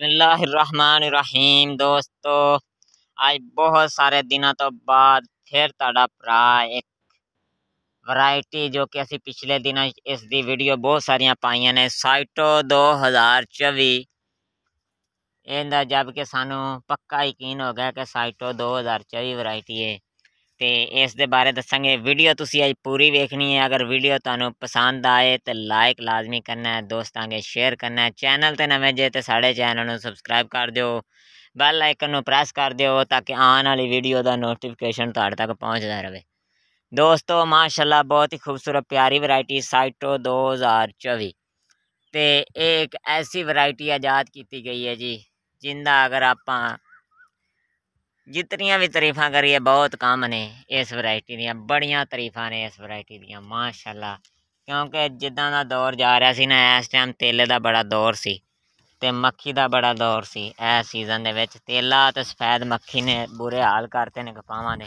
बसमिलीम दोस्तों आज बहुत सारे दिन तो बाद फिर तड़प रहा एक वैरायटी जो कि असी पिछले दिन इस दी वीडियो बहुत सारिया पाई ने साइटो दो हज़ार चौबी ए जबकि सानू पक्का यकीन हो गया कि साइटो दो हज़ार चौबी वरायटी है ਤੇ ਇਸ ਦੇ ਬਾਰੇ ਦੱਸਾਂਗੇ ਵੀਡੀਓ ਤੁਸੀਂ ਅੱਜ ਪੂਰੀ ਵੇਖਣੀ ਹੈ ਅਗਰ ਵੀਡੀਓ ਤੁਹਾਨੂੰ ਪਸੰਦ ਆਏ ਤੇ ਲਾਈਕ ਲਾਜ਼ਮੀ ਕਰਨਾ ਹੈ ਦੋਸਤਾਂ ਕੇ ਸ਼ੇਅਰ ਕਰਨਾ ਹੈ ਚੈਨਲ ਤੇ ਨਵੇਂ ਜੇ ਤੇ ਸਾਡੇ ਚੈਨਲ ਨੂੰ ਸਬਸਕ੍ਰਾਈਬ ਕਰ ਦਿਓ ਬੈਲ ਆਈਕਨ ਨੂੰ ਪ੍ਰੈਸ ਕਰ ਦਿਓ ਤਾਂ ਕਿ ਆਉਣ ਵਾਲੀ ਵੀਡੀਓ ਦਾ ਨੋਟੀਫਿਕੇਸ਼ਨ ਤੁਹਾਡੇ ਤੱਕ ਪਹੁੰਚਦਾ ਰਹੇ दोस्तों माशाल्लाह बहुत ही खूबसूरत प्यारी वैरायटी साइटो दो हज़ार चौबी तो एक ऐसी वैरायटी आजाद की गई है जी जिंदा अगर आप जितनियां भी तरीफा करिए बहुत कम ने इस वैरायटी दियां बड़ियां तरीफा ने इस वैरायटी दियां माशाल्लाह ਕਿਉਂਕਿ ਜਿੱਦਾਂ ਦਾ ਦੌਰ ਜਾ ਰਿਹਾ ਸੀ ਨਾ ਇਸ ਟਾਈਮ ਤੇਲੇ ਦਾ ਬੜਾ ਦੌਰ ਸੀ ਤੇ ਮੱਖੀ ਦਾ ਬੜਾ ਦੌਰ ਸੀ ਇਸ ਸੀਜ਼ਨ ਦੇ ਵਿੱਚ ਤੇਲਾ ਤੇ ਸਫੈਦ ਮੱਖੀ ਨੇ ਬੁਰੇ ਹਾਲ ਕਰਤੇ ਨੇ ਕਪਾਵਾਂ ਦੇ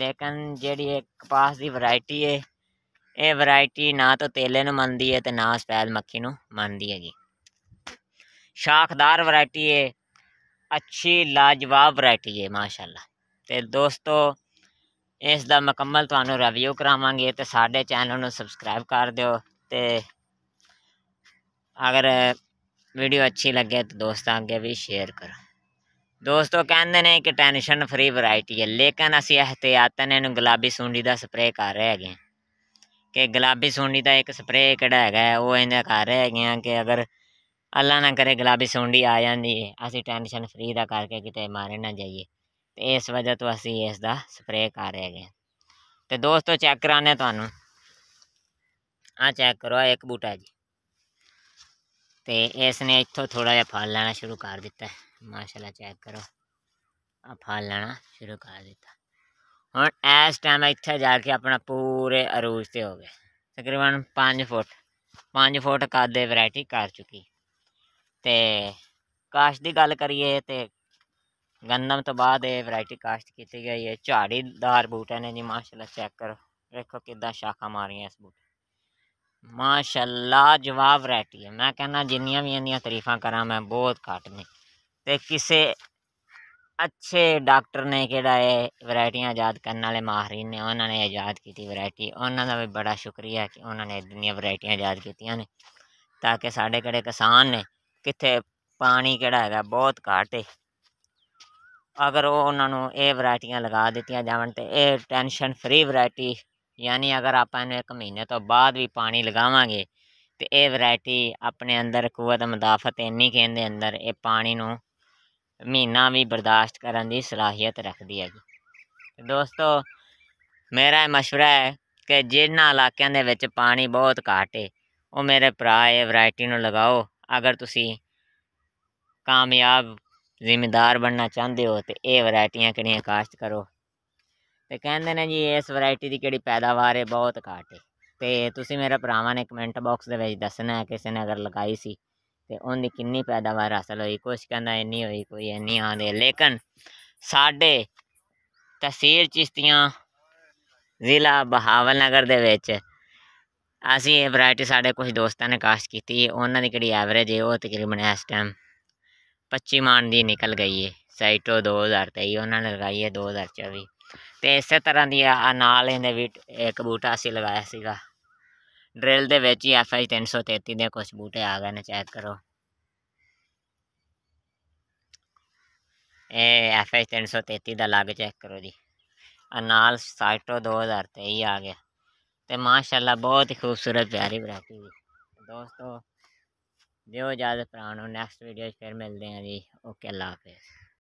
ਲੇਕਿਨ ਜਿਹੜੀ ਇਹ ਕਪਾਸ ਦੀ ਵੈਰਾਈਟੀ ਹੈ ਇਹ ਵੈਰਾਈਟੀ ਨਾ ਤਾਂ ਤੇਲੇ ਨੂੰ ਮੰਨਦੀ ਹੈ ਤੇ ਨਾ ਸਫੈਦ ਮੱਖੀ ਨੂੰ ਮੰਨਦੀ ਹੈ ਜੀ ਸ਼ਾਖਦਾਰ ਵੈਰਾਈਟੀ ਹੈ अच्छी लाजवाब वरायटी है माशाल्लाह ਤੇ ਦੋਸਤੋ ਇਸ ਦਾ ਮੁਕੰਮਲ ਤੁਹਾਨੂੰ ਰਿਵਿਊ ਕਰਾਵਾਂਗੇ ਤੇ ਸਾਡੇ ਚੈਨਲ ਨੂੰ ਸਬਸਕ੍ਰਾਈਬ ਕਰ ਦਿਓ ਤੇ ਅਗਰ ਵੀਡੀਓ ਅੱਛੀ ਲੱਗੇ ਤਾਂ ਦੋਸਤਾਂ ਅੱਗੇ ਵੀ ਸ਼ੇਅਰ ਕਰੋ ਦੋਸਤੋ ਕਹਿੰਦੇ ਨੇ ਕਿ ਟੈਨਸ਼ਨ ਫਰੀ ਵੈਰਾਈਟੀ ਹੈ ਲੇਕਿਨ ਅਸੀਂ ਇhtiyatਨ ਇਹਨੂੰ ਗੁਲਾਬੀ ਸੁੰਡੀ ਦਾ ਸਪਰੇ ਕਰ ਰਹੇ ਹੈਗੇ ਕਿ ਗੁਲਾਬੀ ਸੁੰਡੀ ਦਾ ਇੱਕ ਸਪਰੇ ਕਿਹੜਾ ਹੈਗਾ ਉਹ ਇਹਨੇ ਕਰ ਰਹੇ ਹੈਗੇ ਕਿ ਅਗਰ ਅੱਲਾ ਨਾ ਕਰੇ ਗੁਲਾਬੀ ਸੁੰਡੀ ਆ ਜਾਂਦੀ ਏ ਅਸੀਂ ਟੈਨਸ਼ਨ ਫ੍ਰੀ ਦਾ ਕਰਕੇ ਕਿਤੇ ਮਾਰੇ ਨਾ ਜਾਈਏ ਤੇ ਇਸ ਵਜ੍ਹਾ ਤੋਂ ਅਸੀਂ ਇਸ ਦਾ ਸਪਰੇਅ ਕਰ ਰਹੇ ਹਾਂ ਤੇ ਦੋਸਤੋ ਚੈੱਕ ਕਰਾਣੇ ਤੁਹਾਨੂੰ ਆ ਚੈੱਕ ਕਰੋ ਇੱਕ ਬੂਟਾ ਜੀ ਤੇ ਇਸ ਨੇ ਇੱਥੋਂ ਥੋੜਾ ਜਿਹਾ ਫਲ ਲੈਣਾ ਸ਼ੁਰੂ ਕਰ ਦਿੱਤਾ ਮਾਸ਼ਾਅੱਲਾ ਚੈੱਕ ਕਰੋ ਆ ਫਲ ਲੈਣਾ ਸ਼ੁਰੂ ਕਰ ਦਿੱਤਾ ਹੁਣ ਇਸ ਟਾਈਮ ਇੱਥੇ ਜਾ ਕੇ ਆਪਣਾ ਪੂਰੇ ਅਰੂਜ ਤੇ ਹੋ ਗਏ ਤਕਰੀਬਨ 5 ਫੁੱਟ 5 ਫੁੱਟ ਕੱਦ ਦੇ ਵੈਰਾਈਟੀ ਕਰ ਚੁੱਕੀ ਤੇ ਕਾਸ਼ਤ ਦੀ ਗੱਲ ਕਰੀਏ ਤੇ ਗੰਦਮ ਤੋਂ ਬਾਅਦ ਇਹ ਵੈਰਾਈਟੀ ਕਾਸ਼ਤ ਕੀਤੀ ਗਈ ਹੈ ਝਾੜੀਦਾਰ ਬੂਟੇ ਨੇ ਜੀ ਮਾਸ਼ਾਅੱਲਾ ਚੈੱਕ ਕਰੋ ਵੇਖੋ ਕਿਦਾਂ ਸ਼ਾਖਾ ਮਾਰੀਆਂ ਇਸ ਬੂਟੇ ਮਾਸ਼ਾਅੱਲਾ ਜਵਾਬ ਵੈਰਾਈਟੀ ਹੈ ਮੈਂ ਕਹਿੰਦਾ ਜਿੰਨੀਆਂ ਵੀ ਇਹਦੀਆਂ ਤਾਰੀਫਾਂ ਕਰਾਂ ਮੈਂ ਬਹੁਤ ਘੱਟ ਨੇ ਤੇ ਕਿਸੇ अच्छे डॉक्टर ने केड़ा है वैरायटियाँ आजाद करने वाले माहरीन ने उन्होंने आजाद की वैरायटी उन्होंने भी बड़ा शुक्रिया कि उन्होंने इतनी वैरायटियाँ आजाद की ने ताकि साढ़े कड़े किसान ने ਕਿੱਥੇ ਪਾਣੀ ਕਿਹੜਾ ਹੈਗਾ ਬਹੁਤ ਘਾਟ ਹੈ ਅਗਰ ਉਹ ਉਹਨਾਂ ਨੂੰ ਇਹ ਵੈਰਾਈਟੀਆਂ ਲਗਾ ਦਿੱਤੀਆਂ ਜਾਵਣ ਤੇ ਇਹ ਟੈਨਸ਼ਨ ਫ੍ਰੀ ਵੈਰਾਈਟੀ ਯਾਨੀ ਅਗਰ ਆਪਾਂ ਇਹਨੂੰ ਇੱਕ ਮਹੀਨੇ ਤੋਂ ਬਾਅਦ ਵੀ ਪਾਣੀ ਲਗਾਵਾਂਗੇ ਤੇ ਇਹ ਵੈਰਾਈਟੀ ਆਪਣੇ ਅੰਦਰ ਕੁਵਤ ਮਦਾਫਤ ਇੰਨੀ ਕਹਿੰਦੇ ਅੰਦਰ ਇਹ ਪਾਣੀ ਨੂੰ ਮਹੀਨਾ ਵੀ ਬਰਦਾਸ਼ਤ ਕਰਨ ਦੀ ਸਲਾਹੀਅਤ ਰੱਖਦੀ ਹੈ ਜੀ ਦੋਸਤੋ ਮੇਰਾ مشورہ ਹੈ ਕਿ ਜਿਨ੍ਹਾਂ ਇਲਾਕਿਆਂ ਦੇ ਵਿੱਚ ਪਾਣੀ ਬਹੁਤ ਘਾਟੇ ਉਹ ਮੇਰੇ ਭਰਾ ਇਹ ਵੈਰਾਈਟੀ ਨੂੰ ਲਗਾਓ ਅਗਰ ਤੁਸੀਂ ਕਾਮਯਾਬ ਜ਼ਿੰਮੇਦਾਰ ਬਣਨਾ ਚਾਹੁੰਦੇ ਹੋ ਤੇ ਇਹ ਵੈਰਾਈਟੀਆਂ ਕਿਹੜੀਆਂ ਕਾਸ਼ਤ ਕਰੋ ਤੇ ਕਹਿੰਦੇ ਨੇ ਜੀ ਇਸ ਵੈਰਾਈਟੀ ਦੀ ਕਿਹੜੀ ਪੈਦਾਵਾਰ ਹੈ ਬਹੁਤ ਘਾਟ ਹੈ ਤੇ ਤੁਸੀਂ ਮੇਰਾ ਭਰਾਵਾਂ ਨੇ ਕਮੈਂਟ ਬਾਕਸ ਦੇ ਵਿੱਚ ਦੱਸਣਾ ਹੈ ਕਿਸੇ ਨੇ ਅਗਰ ਲਗਾਈ ਸੀ ਤੇ ਉਹਦੀ ਕਿੰਨੀ ਪੈਦਾਵਾਰ ਹਾਸਲ ਹੋਈ ਕੁਛ ਕਹਿੰਦਾ ਇੰਨੀ ਹੋਈ ਕੋਈ ਇੰਨੀ ਆਂਦੇ ਲੇਕਿਨ ਸਾਡੇ ਤਹਿਸੀਲ ਚਿਸ਼ਤੀਆਂ ਜ਼ਿਲ੍ਹਾ ਬਹਾਵਲ ਨਗਰ ਦੇ ਵਿੱਚ ਅਸੀਂ ਇਹ ਵੈਰਾਈਟੀ ਸਾਡੇ ਕੁਝ ਦੋਸਤਾਂ ਨੇ ਕਾਸ਼ ਕੀਤੀ ਉਹਨਾਂ ਦੀ ਕਿਹੜੀ ਐਵਰੇਜ ਹੈ ਉਹ ਤਕਰੀਬਨ ਇਸ ਟਾਈਮ 25 ਮਾਨ ਦੀ ਨਿਕਲ ਗਈ ਹੈ ਸਾਈਟੋ 2023 ਉਹਨਾਂ ਨੇ ਲਗਾਈ ਹੈ 2024 ਤੇ ਇਸੇ ਤਰ੍ਹਾਂ ਦੀ ਆ ਨਾਲ ਇਹਦੇ ਵੀ ਇੱਕ ਬੂਟਾ ਅਸੀਂ ਲਗਾਇਆ ਸੀਗਾ ਡ੍ਰਿਲ ਦੇ ਵਿੱਚ ਹੀ ਐਫ ਆਈ 333 ਦੇ ਕੁਝ ਬੂਟੇ ਆ ਗਏ ਨੇ ਚੈੱਕ ਕਰੋ ਇਹ ਐਫ ਆਈ 333 ਦਾ ਲੱਗ ਚੈੱਕ ਕਰੋ ਜੀ ਨਾਲ ਸਾਈਟੋ 2023 ਆ ਗਿਆ तो माशाल्लाह बहुत ही खूबसूरत प्यारी बराती हुई दोस्तों जो इजाज़त प्राण नेक्स्ट वीडियो फिर मिलते हैं जी ओके अल्लाह हाफिज़